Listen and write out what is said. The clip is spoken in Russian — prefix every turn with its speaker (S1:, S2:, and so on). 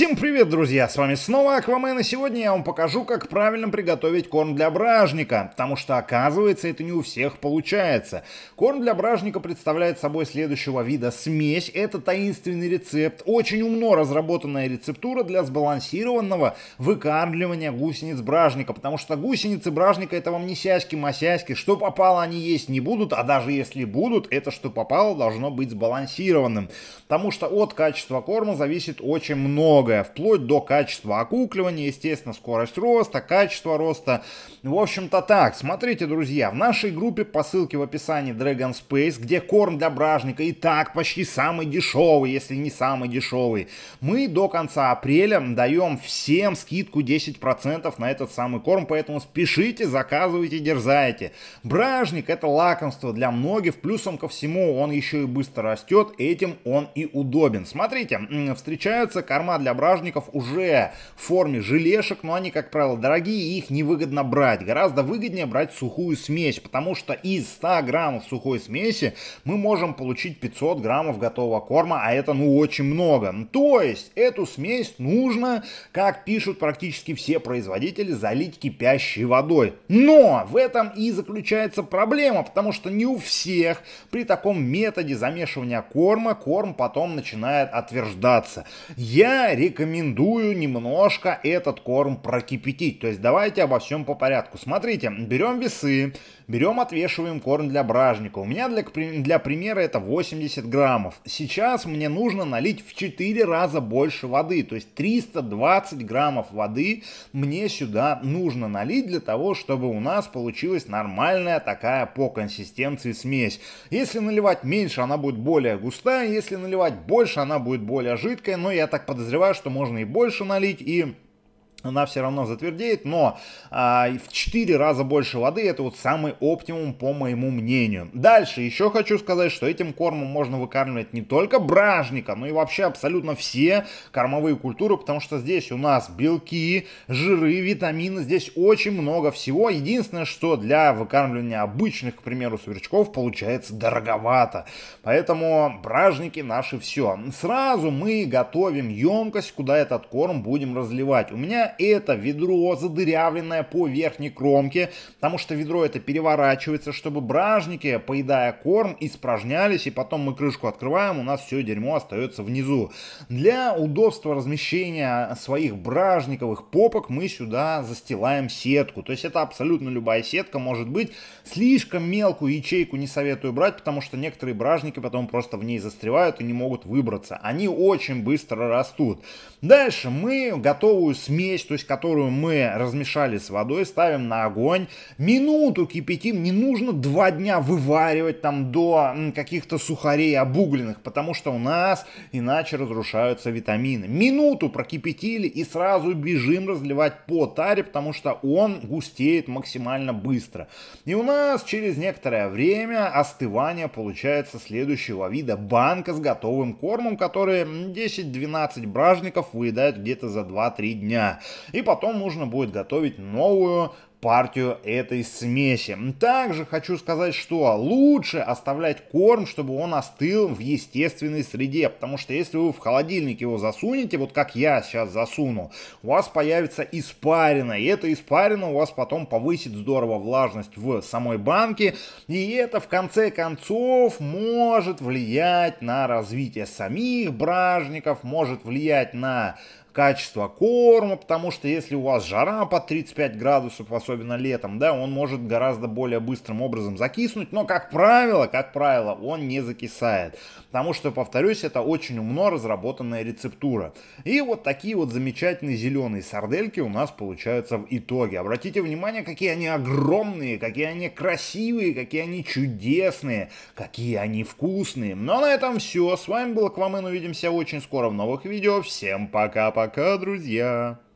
S1: Всем привет, друзья! С вами снова Аквамен, и сегодня я вам покажу, как правильно приготовить корм для бражника, потому что, оказывается, это не у всех получается. Корм для бражника представляет собой следующего вида смесь. Это таинственный рецепт, очень умно разработанная рецептура для сбалансированного выкармливания гусениц бражника, потому что гусеницы бражника это вам не сяськи-масяськи, что попало они есть не будут, а даже если будут, это что попало должно быть сбалансированным, потому что от качества корма зависит очень много многое, вплоть до качества окукливания, естественно, скорость роста, качество роста. В общем-то так, смотрите, друзья, в нашей группе по ссылке в описании Dragon Space, где корм для бражника и так почти самый дешевый, если не самый дешевый, мы до конца апреля даем всем скидку 10% на этот самый корм, поэтому спешите, заказывайте, дерзайте. Бражник это лакомство для многих, плюсом ко всему он еще и быстро растет, этим он и удобен. Смотрите, встречаются корма для ображников уже в форме желешек, но они, как правило, дорогие, и их невыгодно брать. Гораздо выгоднее брать сухую смесь, потому что из 100 граммов сухой смеси мы можем получить 500 граммов готового корма, а это, ну, очень много. Ну, то есть, эту смесь нужно, как пишут практически все производители, залить кипящей водой. Но в этом и заключается проблема, потому что не у всех при таком методе замешивания корма корм потом начинает отверждаться. Я рекомендую немножко этот корм прокипятить. То есть давайте обо всем по порядку. Смотрите, берем весы, берем, отвешиваем корм для бражника. У меня для, для примера это 80 граммов. Сейчас мне нужно налить в 4 раза больше воды. То есть 320 граммов воды мне сюда нужно налить для того, чтобы у нас получилась нормальная такая по консистенции смесь. Если наливать меньше, она будет более густая. Если наливать больше, она будет более жидкая. Но я так подозреваю, что можно и больше налить, и она все равно затвердеет, но а, в 4 раза больше воды это вот самый оптимум, по моему мнению. Дальше еще хочу сказать, что этим кормом можно выкармливать не только бражника, но и вообще абсолютно все кормовые культуры, потому что здесь у нас белки, жиры, витамины, здесь очень много всего. Единственное, что для выкармливания обычных, к примеру, сверчков получается дороговато. Поэтому бражники наши все. Сразу мы готовим емкость, куда этот корм будем разливать. У меня это ведро, задырявленное по верхней кромке, потому что ведро это переворачивается, чтобы бражники, поедая корм, испражнялись, и потом мы крышку открываем, у нас все дерьмо остается внизу. Для удобства размещения своих бражниковых попок мы сюда застилаем сетку. То есть это абсолютно любая сетка может быть. Слишком мелкую ячейку не советую брать, потому что некоторые бражники потом просто в ней застревают и не могут выбраться. Они очень быстро растут. Дальше мы готовую смесь смесь, то есть которую мы размешали с водой, ставим на огонь, минуту кипятим, не нужно два дня вываривать там до каких-то сухарей обугленных, потому что у нас иначе разрушаются витамины. Минуту прокипятили и сразу бежим разливать по таре, потому что он густеет максимально быстро. И у нас через некоторое время остывание получается следующего вида банка с готовым кормом, который 10-12 бражников выедают где-то за 2-3 дня. И потом нужно будет готовить новую партию этой смеси. Также хочу сказать, что лучше оставлять корм, чтобы он остыл в естественной среде, потому что если вы в холодильник его засунете, вот как я сейчас засуну, у вас появится испарина, и эта испарина у вас потом повысит здорово влажность в самой банке, и это в конце концов может влиять на развитие самих бражников, может влиять на качество корма, потому что если у вас жара по 35 градусов, особенно особенно летом, да, он может гораздо более быстрым образом закиснуть, но, как правило, как правило, он не закисает, потому что, повторюсь, это очень умно разработанная рецептура. И вот такие вот замечательные зеленые сардельки у нас получаются в итоге. Обратите внимание, какие они огромные, какие они красивые, какие они чудесные, какие они вкусные. Но ну, а на этом все. С вами был Аквамен. Увидимся очень скоро в новых видео. Всем пока-пока, друзья!